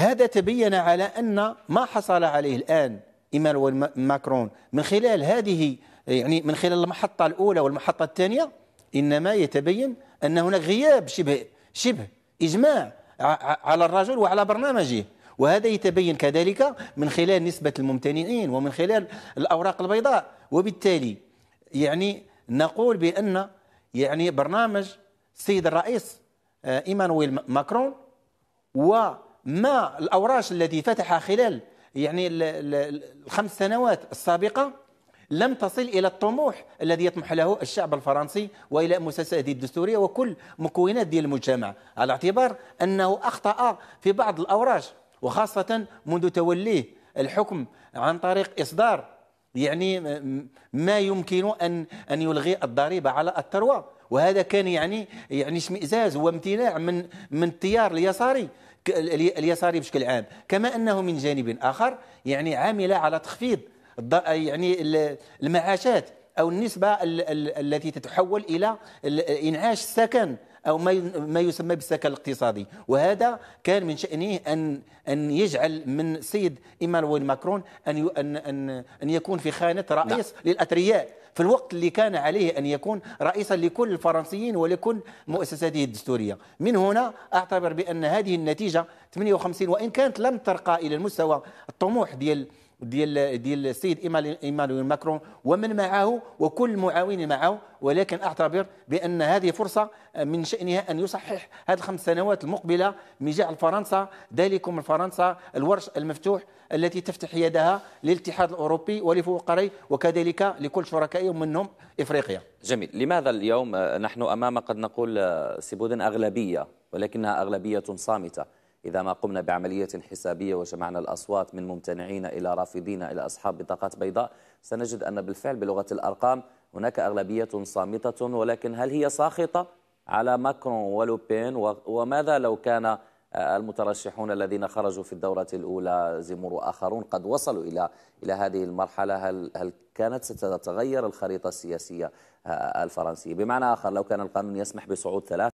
هذا تبين على أن ما حصل عليه الآن إيمانويل ماكرون من خلال هذه يعني من خلال المحطة الأولى والمحطة الثانية إنما يتبين أن هناك غياب شبه شبه إجماع على الرجل وعلى برنامجه وهذا يتبين كذلك من خلال نسبة الممتنعين ومن خلال الأوراق البيضاء وبالتالي يعني نقول بأن يعني برنامج السيد الرئيس آه، إيمانويل ماكرون و ما الأوراش التي فتح خلال يعني الخمس سنوات السابقة لم تصل إلى الطموح الذي يطمح له الشعب الفرنسي وإلى مؤسسات الدستورية وكل مكونات ديال المجتمع على اعتبار أنه أخطأ في بعض الأوراش وخاصة منذ توليه الحكم عن طريق إصدار يعني ما يمكن أن أن يلغي الضريبة على الثروة وهذا كان يعني يعني اشمئزاز وامتناع من من التيار اليساري اليساري بشكل عام كما أنه من جانب آخر يعني عمل على تخفيض يعني المعاشات أو النسبة التي تتحول إلى إنعاش السكن أو ما يسمى بالسكن الاقتصادي وهذا كان من شأنه أن أن يجعل من السيد إيمانويل ماكرون أن أن أن يكون في خانة رئيس نعم. للأثرياء في الوقت اللي كان عليه أن يكون رئيسا لكل الفرنسيين ولكل مؤسساته الدستورية من هنا أعتبر بأن هذه النتيجة 58 وإن كانت لم ترقى إلى المستوى الطموح ديال ديال ديال السيد ايمانويل ماكرون ومن معه وكل المعاونين معه ولكن اعتبر بان هذه فرصه آه، من شانها ان يصحح هذه الخمس سنوات المقبله من جعل فرنسا ذلكم فرنسا الورش المفتوح التي تفتح يدها للاتحاد الاوروبي ولفقري وكذلك لكل شركائهم منهم افريقيا. جميل، لماذا اليوم آه، نحن امام قد نقول آه، سيبودن اغلبيه ولكنها اغلبيه صامته؟ إذا ما قمنا بعملية حسابية وجمعنا الأصوات من ممتنعين إلى رافضين إلى أصحاب بطاقات بيضاء سنجد أن بالفعل بلغة الأرقام هناك أغلبية صامتة ولكن هل هي ساخطة على ماكرون ولوبين وماذا لو كان آه، المترشحون الذين خرجوا في الدورة الأولى زمور وآخرون قد وصلوا إلى إلى هذه المرحلة هل هل كانت ستتغير الخريطة السياسية آه، الفرنسية بمعنى آخر لو كان القانون يسمح بصعود ثلاث